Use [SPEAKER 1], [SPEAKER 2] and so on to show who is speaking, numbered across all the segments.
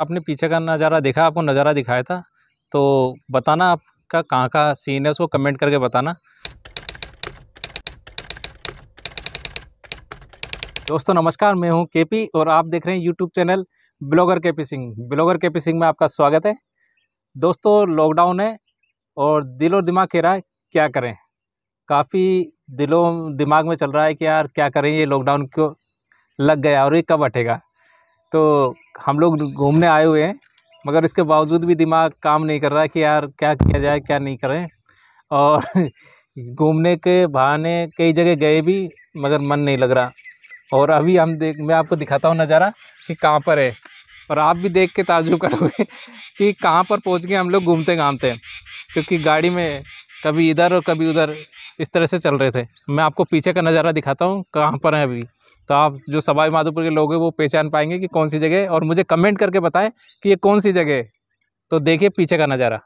[SPEAKER 1] आपने पीछे का नज़ारा देखा आपको नज़ारा दिखाया था तो बताना आपका कहाँ का सीन है उसको कमेंट करके बताना दोस्तों नमस्कार मैं हूं केपी और आप देख रहे हैं YouTube channel blogger KP Singh blogger KP Singh में आपका स्वागत है दोस्तों लॉकडाउन है और दिल और दिमाग कह रहा है क्या करें काफ़ी दिलों दिमाग में चल रहा है कि यार क्या करें ये लॉकडाउन क्यों लग गया और ये कब हटेगा तो हम लोग घूमने आए हुए हैं मगर इसके बावजूद भी दिमाग काम नहीं कर रहा है कि यार क्या किया जाए क्या नहीं करें और घूमने के बहाने कई जगह गए भी मगर मन नहीं लग रहा और अभी हम देख मैं आपको दिखाता हूँ नज़ारा कि कहाँ पर है और आप भी देख के ताजुब करोगे कि कहाँ पर पहुँच गए हम लोग घूमते घामते क्योंकि गाड़ी में कभी इधर और कभी उधर इस तरह से चल रहे थे मैं आपको पीछे का नज़ारा दिखाता हूँ कहाँ पर हैं अभी तो आप जो सवाई माधोपुर के लोग हैं वो पहचान पाएंगे कि कौन सी जगह और मुझे कमेंट करके बताएं कि ये कौन सी जगह है तो देखिए पीछे का नज़ारा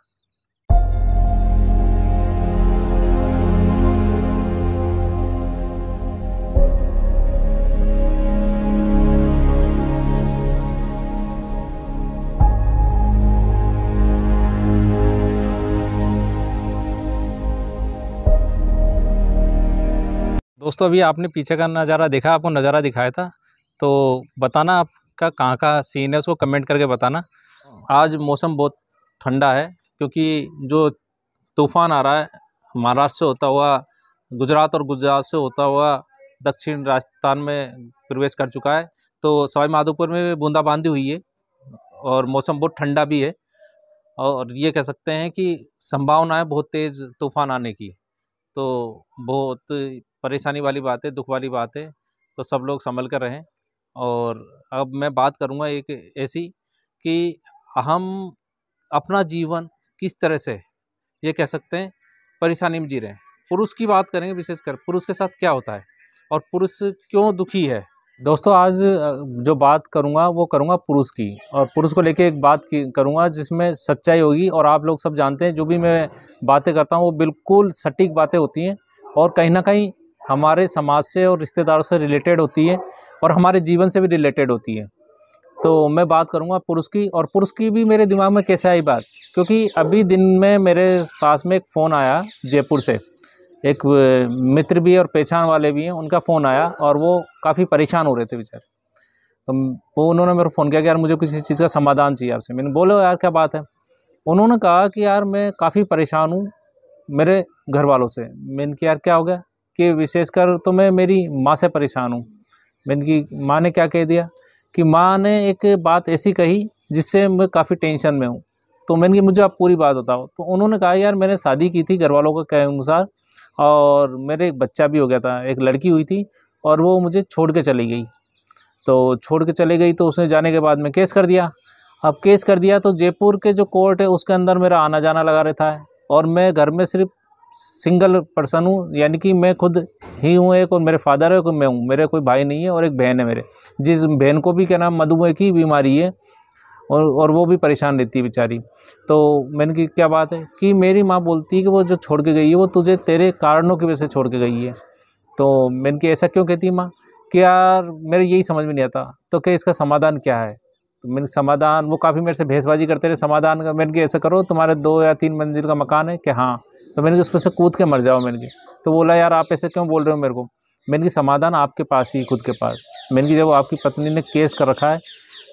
[SPEAKER 1] दोस्तों अभी आपने पीछे का नज़ारा देखा आपको नज़ारा दिखाया था तो बताना आपका कहाँ का सीन है उसको कमेंट करके बताना आज मौसम बहुत ठंडा है क्योंकि जो तूफ़ान आ रहा है महाराष्ट्र से होता हुआ गुजरात और गुजरात से होता हुआ दक्षिण राजस्थान में प्रवेश कर चुका है तो सवाई माधोपुर में बूंदाबांदी हुई है और मौसम बहुत ठंडा भी है और ये कह सकते हैं कि संभावना है बहुत तेज़ तूफ़ान आने की तो बहुत परेशानी वाली बात है दुख वाली बात है तो सब लोग संभल कर रहें और अब मैं बात करूँगा एक ऐसी कि हम अपना जीवन किस तरह से ये कह सकते हैं परेशानी में जी रहे हैं पुरुष की बात करेंगे विशेषकर पुरुष के साथ क्या होता है और पुरुष क्यों दुखी है दोस्तों आज जो बात करूंगा वो करूंगा पुरुष की और पुरुष को लेके एक बात की करूंगा जिसमें सच्चाई होगी और आप लोग सब जानते हैं जो भी मैं बातें करता हूँ वो बिल्कुल सटीक बातें होती हैं और कहीं ना कहीं हमारे समाज से और रिश्तेदारों से रिलेटेड होती है और हमारे जीवन से भी रिलेटेड होती है तो मैं बात करूँगा पुरुष की और पुरुष की भी मेरे दिमाग में कैसे आई बात क्योंकि अभी दिन में मेरे पास में एक फ़ोन आया जयपुर से एक मित्र भी और पहचान वाले भी हैं उनका फ़ोन आया और वो काफ़ी परेशान हो रहे थे बेचारे तो वो उन्होंने मेरे फ़ोन किया कि यार मुझे किसी चीज़ का समाधान चाहिए आपसे मैंने बोलो यार क्या बात है उन्होंने कहा कि यार मैं काफ़ी परेशान हूँ मेरे घर वालों से मैंने कि यार क्या हो गया कि विशेषकर तो मैं मेरी माँ से परेशान हूँ इनकी माँ ने क्या कह दिया कि माँ ने एक बात ऐसी कही जिससे मैं काफ़ी टेंशन में हूँ तो मैंने कि मुझे आप पूरी बात बताओ तो उन्होंने कहा यार मैंने शादी की थी घर वालों के कहे अनुसार और मेरे एक बच्चा भी हो गया था एक लड़की हुई थी और वो मुझे छोड़ के चली गई तो छोड़ के चली गई तो उसने जाने के बाद में केस कर दिया अब केस कर दिया तो जयपुर के जो कोर्ट है उसके अंदर मेरा आना जाना लगा रहता है और मैं घर में सिर्फ सिंगल पर्सन हूँ यानी कि मैं खुद ही हूँ एक और मेरे फादर है और मैं हूँ मेरे कोई भाई नहीं है और एक बहन है मेरे जिस बहन को भी क्या नाम मधुमेह की बीमारी है और और वो भी परेशान रहती है बेचारी तो मैंने कि क्या बात है कि मेरी माँ बोलती है कि वो जो छोड़ के गई है वो तुझे तेरे कारणों की वजह से छोड़ के गई है तो मैंने कि ऐसा क्यों कहती है माँ कि यार मेरे यही समझ में नहीं आता तो क्या इसका समाधान क्या है तो मैंने समाधान वो काफ़ी मेरे से भेसबाजी करते रहे समाधान का मैंने कि ऐसा करो तुम्हारे दो या तीन मंजिल का मकान है कि हाँ तो मैंने उसमें से कूद के मर जाओ मैंने की तो बोला यार आप ऐसे क्यों बोल रहे हो मेरे को मैंने की समाधान आपके पास ही खुद के पास मैंने की जब आपकी पत्नी ने केस कर रखा है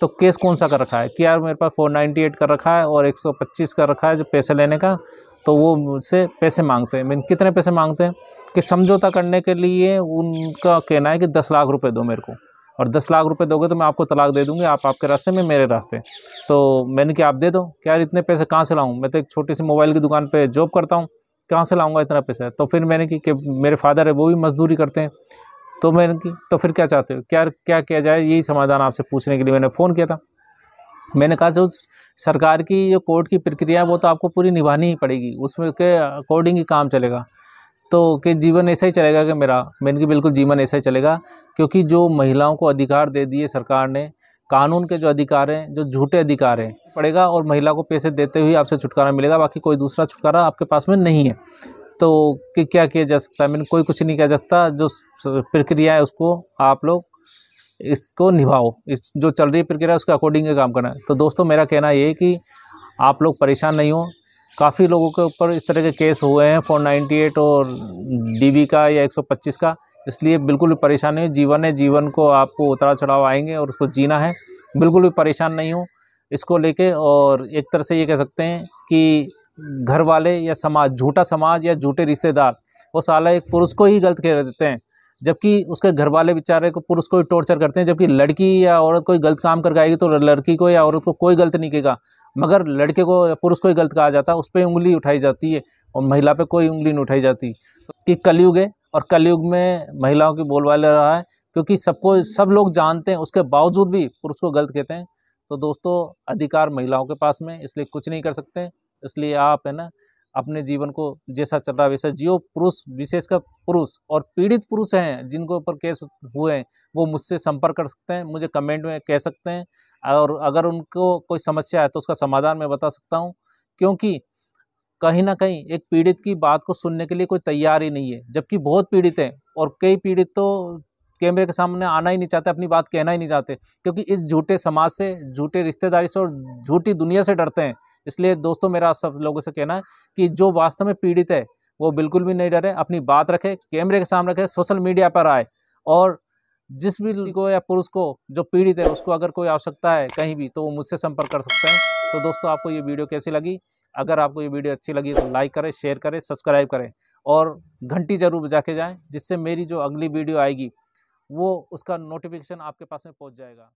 [SPEAKER 1] तो केस कौन सा कर रखा है कि यार मेरे पास 498 कर रखा है और 125 कर रखा है जो पैसे लेने का तो वो मुझसे पैसे मांगते हैं मैंने कितने पैसे मांगते हैं कि समझौता करने के लिए उनका कहना है कि दस लाख रुपए दो मेरे को और दस लाख रुपए दोगे तो मैं आपको तलाक दे दूंगी आप आपके रास्ते में मेरे रास्ते तो मैंने कि आप दे दो क्या यार इतने पैसे कहाँ से लाऊँ मैं तो एक छोटी सी मोबाइल की दुकान पर जॉब करता हूँ कहाँ से लाऊंगा इतना पैसा तो फिर मैंने कि, कि मेरे फादर है वो भी मजदूरी करते हैं तो मैंने कि तो फिर क्या चाहते हो क्या क्या किया जाए यही समाधान आपसे पूछने के लिए मैंने फ़ोन किया था मैंने कहा जो सरकार की जो कोर्ट की प्रक्रिया है वो तो आपको पूरी निभानी ही पड़ेगी उसमें के अकॉर्डिंग ही काम चलेगा तो कि जीवन ऐसा ही चलेगा कि मेरा मैंने कि बिल्कुल जीवन ऐसा ही चलेगा क्योंकि जो महिलाओं को अधिकार दे दिए सरकार ने कानून के जो अधिकार हैं जो झूठे अधिकार हैं पड़ेगा और महिला को पैसे देते हुए आपसे छुटकारा मिलेगा बाकी कोई दूसरा छुटकारा आपके पास में नहीं है तो कि क्या किया जा सकता है मैंने कोई कुछ नहीं कह सकता जो प्रक्रिया है उसको आप लोग इसको निभाओ इस जो चल रही प्रक्रिया उसके अकॉर्डिंग काम करना है तो दोस्तों मेरा कहना ये है कि आप लोग परेशान नहीं हो काफ़ी लोगों के ऊपर इस तरह के केस हुए हैं फोर नाइन्टी एट और डी का या एक सौ पच्चीस का इसलिए बिल्कुल भी परेशान नहीं जीवन है जीवन को आपको उतार चढ़ाव आएंगे और उसको जीना है बिल्कुल भी परेशान नहीं हो इसको लेके और एक तरह से ये कह सकते हैं कि घर वाले या समाज झूठा समाज या झूठे रिश्तेदार वो साला एक पुरुष को ही गलत कह देते हैं जबकि उसके घर वाले बेचारे को पुरुष को ही टॉर्चर करते हैं जबकि लड़की या औरत कोई गलत काम करके आएगी तो लड़की को या औरत को कोई गलत नहीं कहेगा मगर लड़के को या पुरुष को ही गलत कहा जाता है उस पर उंगली उठाई जाती है और महिला पे कोई उंगली नहीं उठाई जाती तो कि कलयुग है और कलयुग में महिलाओं की बोलबाला रहा है क्योंकि सबको सब लोग जानते हैं उसके बावजूद भी पुरुष को गलत कहते हैं तो दोस्तों अधिकार महिलाओं के पास में इसलिए कुछ नहीं कर सकते इसलिए आप है ना अपने जीवन को जैसा चल रहा है वैसा जियो पुरुष विशेषकर पुरुष और पीड़ित पुरुष हैं जिनके ऊपर केस हुए हैं वो मुझसे संपर्क कर सकते हैं मुझे कमेंट में कह सकते हैं और अगर उनको कोई समस्या है तो उसका समाधान मैं बता सकता हूँ क्योंकि कहीं ना कहीं एक पीड़ित की बात को सुनने के लिए कोई तैयार ही नहीं है जबकि बहुत पीड़ित हैं और कई पीड़ित तो कैमरे के सामने आना ही नहीं चाहते अपनी बात कहना ही नहीं चाहते क्योंकि इस झूठे समाज से झूठे रिश्तेदारी से और झूठी दुनिया से डरते हैं इसलिए दोस्तों मेरा सब लोगों से कहना है कि जो वास्तव में पीड़ित है वो बिल्कुल भी नहीं डरे अपनी बात रखे कैमरे के सामने रखे सोशल मीडिया पर आए और जिस भी को या पुरुष को जो पीड़ित है उसको अगर कोई आवश्यकता है कहीं भी तो वो मुझसे संपर्क कर सकते हैं तो दोस्तों आपको ये वीडियो कैसी लगी अगर आपको ये वीडियो अच्छी लगी तो लाइक करें शेयर करें सब्सक्राइब करें और घंटी ज़रूर बजा के जाएँ जिससे मेरी जो अगली वीडियो आएगी वो उसका नोटिफिकेशन आपके पास में पहुँच जाएगा